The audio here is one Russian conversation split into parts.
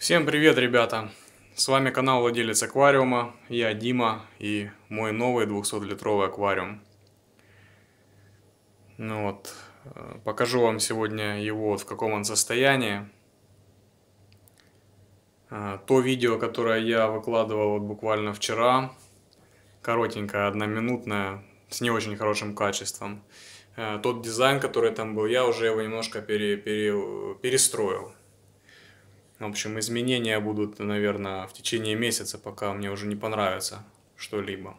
Всем привет, ребята! С вами канал Владелец Аквариума, я Дима и мой новый 200-литровый аквариум. Ну вот, э, покажу вам сегодня его, вот в каком он состоянии. Э, то видео, которое я выкладывал вот буквально вчера, коротенькое, одноминутное, с не очень хорошим качеством. Э, тот дизайн, который там был, я уже его немножко пере, пере, перестроил в общем, изменения будут, наверное, в течение месяца, пока мне уже не понравится что-либо.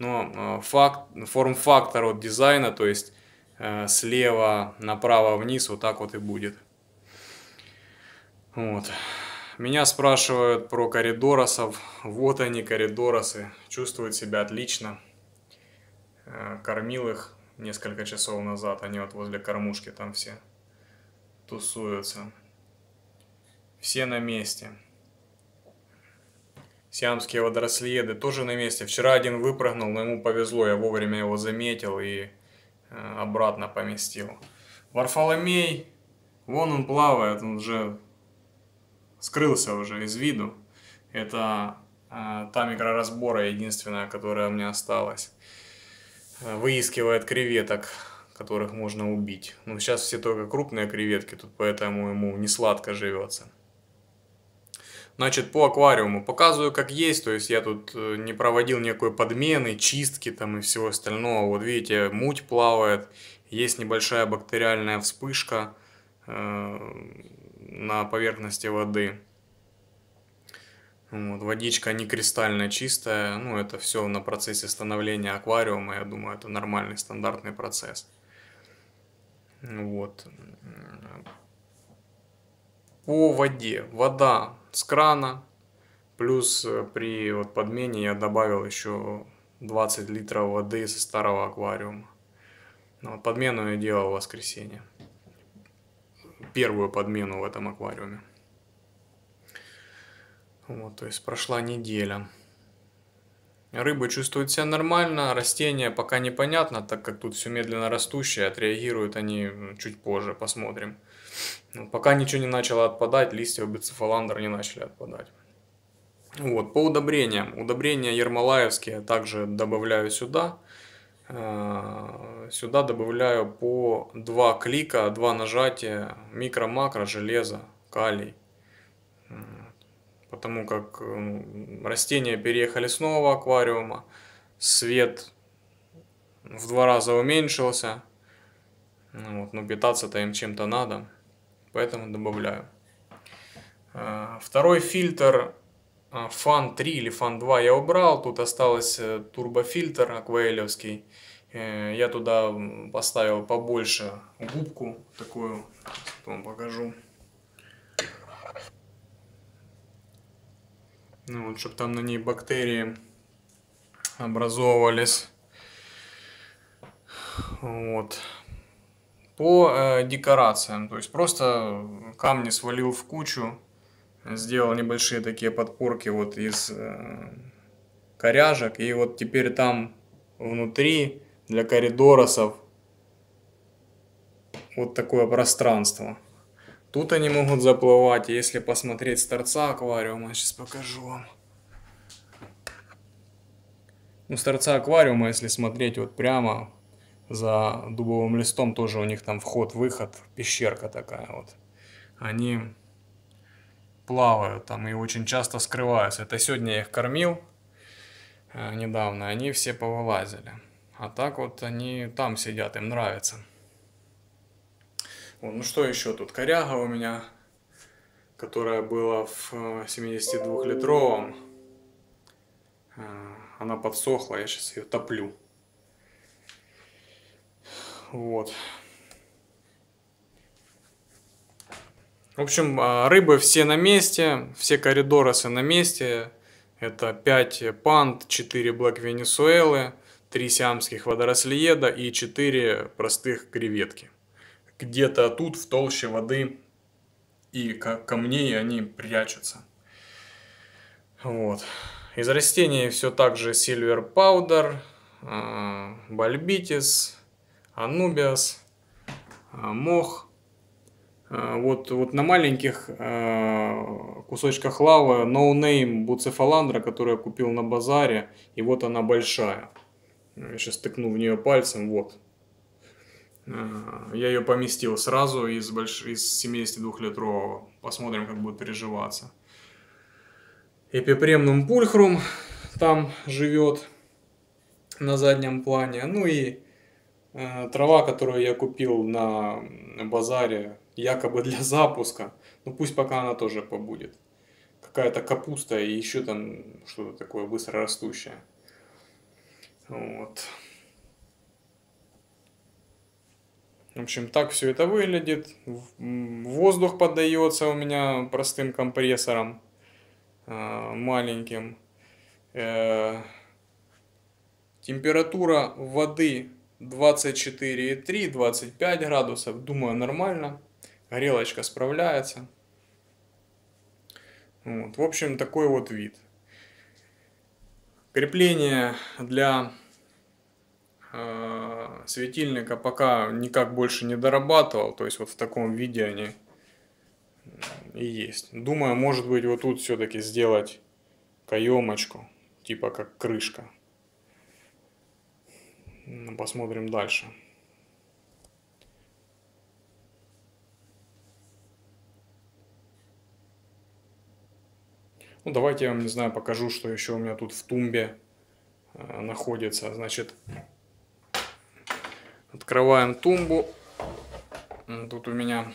Но э, факт, форм-фактор от дизайна, то есть э, слева направо вниз, вот так вот и будет. Вот. Меня спрашивают про коридоросов. Вот они, коридоросы. Чувствуют себя отлично. Э, кормил их несколько часов назад. Они вот возле кормушки там все тусуются. Все на месте. Сиамские водороследы тоже на месте. Вчера один выпрыгнул, но ему повезло, я вовремя его заметил и э, обратно поместил. Варфоломей, вон он плавает, он уже скрылся уже из виду. Это э, та микроразбора единственная, которая мне осталась. Э, выискивает креветок, которых можно убить. Но ну, сейчас все только крупные креветки, тут поэтому ему не сладко живется. Значит, по аквариуму показываю как есть, то есть я тут э, не проводил никакой подмены, чистки там и всего остального. Вот видите, муть плавает, есть небольшая бактериальная вспышка э, на поверхности воды. Вот, водичка не кристально чистая, ну это все на процессе становления аквариума, я думаю, это нормальный стандартный процесс. Вот. По воде. Вода с крана. Плюс э, при вот подмене я добавил еще 20 литров воды со старого аквариума. Но ну, вот подмену я делал в воскресенье. Первую подмену в этом аквариуме. Вот, то есть прошла неделя. Рыбы чувствуют себя нормально, растения пока непонятно, так как тут все медленно растущее, отреагируют они чуть позже, посмотрим. Но ну, пока ничего не начало отпадать, листья у бицефаландр не начали отпадать. Вот, по удобрениям. Удобрения ермолаевские также добавляю сюда. Э, сюда добавляю по два клика, два нажатия, микро-макро, железо, калий потому как э, ну, растения переехали снова аквариума, свет в два раза уменьшился, ну вот, но питаться-то им чем-то надо, поэтому добавляю. Э, второй фильтр фан э, 3 или фан 2 я убрал, тут остался турбофильтр акваэлевский. Я туда поставил побольше губку такую, потом покажу. Ну, вот, чтобы там на ней бактерии образовывались. Вот. По э, декорациям. То есть просто камни свалил в кучу. Сделал небольшие такие подпорки вот из э, коряжек. И вот теперь там внутри для коридоросов вот такое пространство. Тут они могут заплывать, если посмотреть с торца аквариума. Сейчас покажу вам. Ну, с торца аквариума, если смотреть вот прямо за дубовым листом, тоже у них там вход-выход, пещерка такая вот. Они плавают там и очень часто скрываются. Это сегодня я их кормил э, недавно, они все повылазили. А так вот они там сидят, им нравится. Ну что еще тут? Коряга у меня, которая была в 72-литровом. Э, э, она подсохла, я сейчас ее топлю. Вот. В общем, а, рыбы все на месте, все коридоросы на месте. Это 5 пант, 4 блэк венесуэлы, 3 сиамских водорослееда и 4 простых креветки где-то тут, в толще воды, и камней они прячутся. Вот. Из растений все так же Silver Powder, а, Бальбитис, Анубиас, а, Мох. А, вот, вот на маленьких кусочках лавы ноунейм no буцефаландра, которую я купил на базаре, и вот она большая. Я сейчас тыкну в нее пальцем, вот, Э, я ее поместил сразу из, больш... из 72-литрового. Посмотрим, как будет переживаться. Эпипремнум пульхрум там живет на заднем плане. Ну и э, трава, которую я купил на базаре, якобы для запуска. Ну пусть пока она тоже побудет. Какая-то капуста и еще там что-то такое быстро растущее. Вот. В общем, так все это выглядит. Воздух поддается у меня простым компрессором э, маленьким. Э, температура воды 24,3-25 градусов. Думаю, нормально. Горелочка справляется. Вот. В общем, такой вот вид. Крепление для э, Светильника пока никак больше не дорабатывал, то есть вот в таком виде они и есть. Думаю, может быть вот тут все-таки сделать каемочку, типа как крышка. Ну, посмотрим дальше. Ну, давайте я вам, не знаю, покажу, что еще у меня тут в тумбе э, находится. Значит, Открываем тумбу. Тут у меня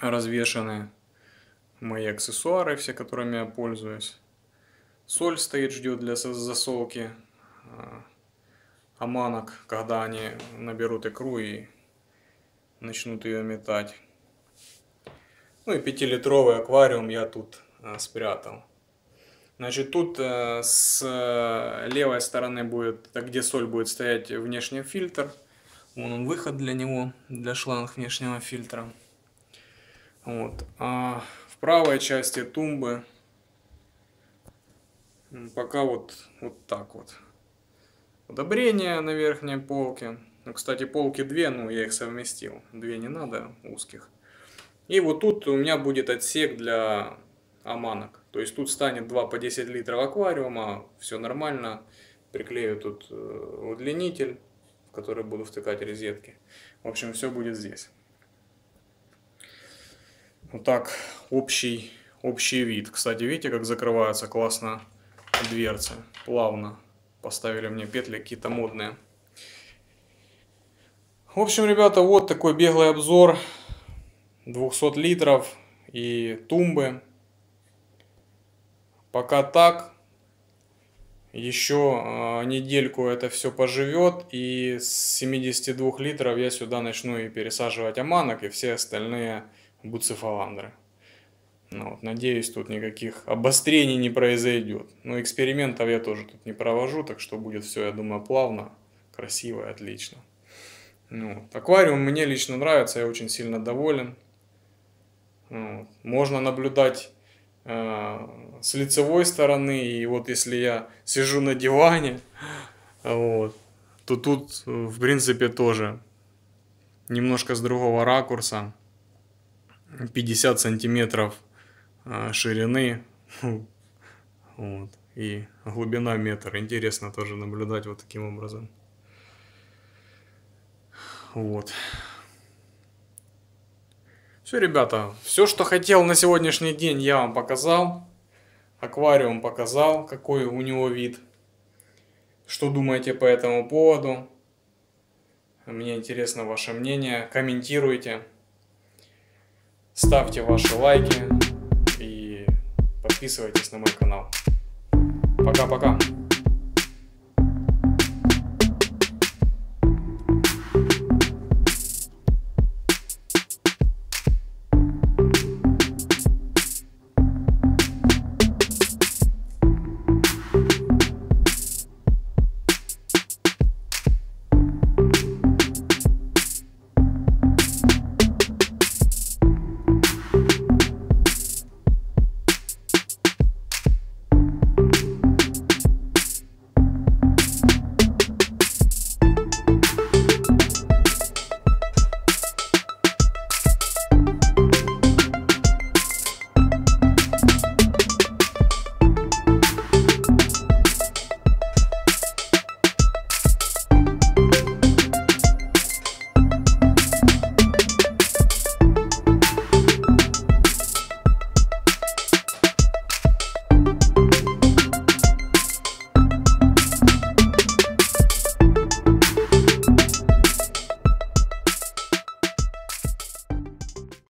развешаны мои аксессуары, все которыми я пользуюсь. Соль стоит, ждет для засолки а, аманок, когда они наберут икру и начнут ее метать. Ну и 5-литровый аквариум я тут а, спрятал. Значит, тут э, с левой стороны будет, где соль будет стоять внешний фильтр. Вон он выход для него, для шланг внешнего фильтра. Вот. А в правой части тумбы пока вот, вот так вот. Удобрения на верхней полке. Ну, кстати, полки две, ну я их совместил. Две не надо, узких. И вот тут у меня будет отсек для аманок. То есть тут станет 2 по 10 литров аквариума, все нормально. Приклею тут э, удлинитель, в который буду втыкать розетки. В общем, все будет здесь. Вот так общий, общий вид. Кстати, видите, как закрываются классно дверцы. Плавно поставили мне петли какие-то модные. В общем, ребята, вот такой беглый обзор 200 литров и тумбы. Пока так. Еще э, недельку это все поживет, и с 72 литров я сюда начну и пересаживать аманок и все остальные буцефаландры. Ну, вот, надеюсь, тут никаких обострений не произойдет. Но ну, экспериментов я тоже тут не провожу, так что будет все, я думаю, плавно, красиво и отлично. Ну, аквариум мне лично нравится, я очень сильно доволен. Ну вот. Можно наблюдать Э, с лицевой стороны. И вот если я сижу на диване, вот, то тут, э, в принципе, тоже немножко с другого ракурса. 50 сантиметров э, ширины вот, и глубина метр. Интересно тоже наблюдать вот таким образом. Вот. Все, ребята, все, что хотел на сегодняшний день, я вам показал. Аквариум показал, какой у него вид. Что думаете по этому поводу? Мне интересно ваше мнение. Комментируйте. Ставьте ваши лайки. И подписывайтесь на мой канал. Пока-пока.